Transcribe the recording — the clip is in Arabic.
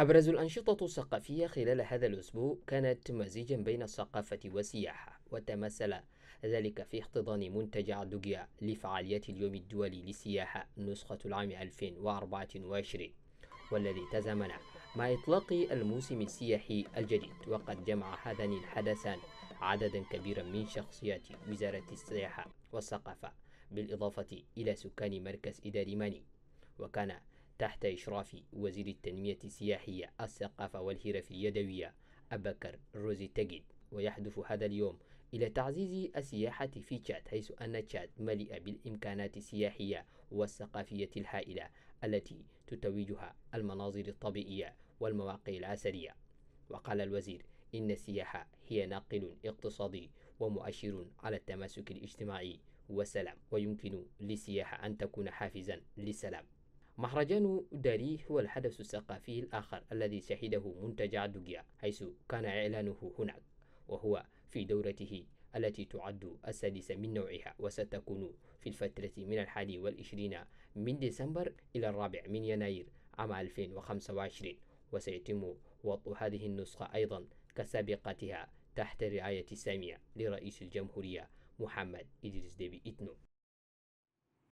أبرز الأنشطة الثقافية خلال هذا الأسبوع كانت مزيجا بين الثقافة والسياحة وتمثل ذلك في احتضان منتجع دوجيا لفعاليات اليوم الدولي للسياحة نسخة العام 2024 والذي تزامن مع إطلاق الموسم السياحي الجديد وقد جمع هذان الحدثان عددا كبيرا من شخصيات وزارة السياحة والثقافة بالإضافة إلى سكان مركز إداري ماني وكان تحت إشراف وزير التنمية السياحية الثقافة والحرف اليدوية أبكر روزي تجد ويحدث هذا اليوم إلى تعزيز السياحة في تشاد حيث أن تشاد مليئة بالإمكانات السياحية والثقافية الهائلة التي تتوجها المناظر الطبيعية والمواقع الأثرية وقال الوزير إن السياحة هي ناقل اقتصادي ومؤشر على التماسك الاجتماعي والسلام ويمكن للسياحة أن تكون حافزا للسلام مهرجان داري هو الحدث الثقافي الآخر الذي شهده منتجع دوغيا حيث كان إعلانه هناك وهو في دورته التي تعد السادسة من نوعها وستكون في الفترة من الحادي والعشرين من ديسمبر إلى الرابع من يناير عام 2025 وسيتم وضع هذه النسخة أيضا كسابقتها تحت رعاية سامية لرئيس الجمهورية محمد إدريس ديبي إتنو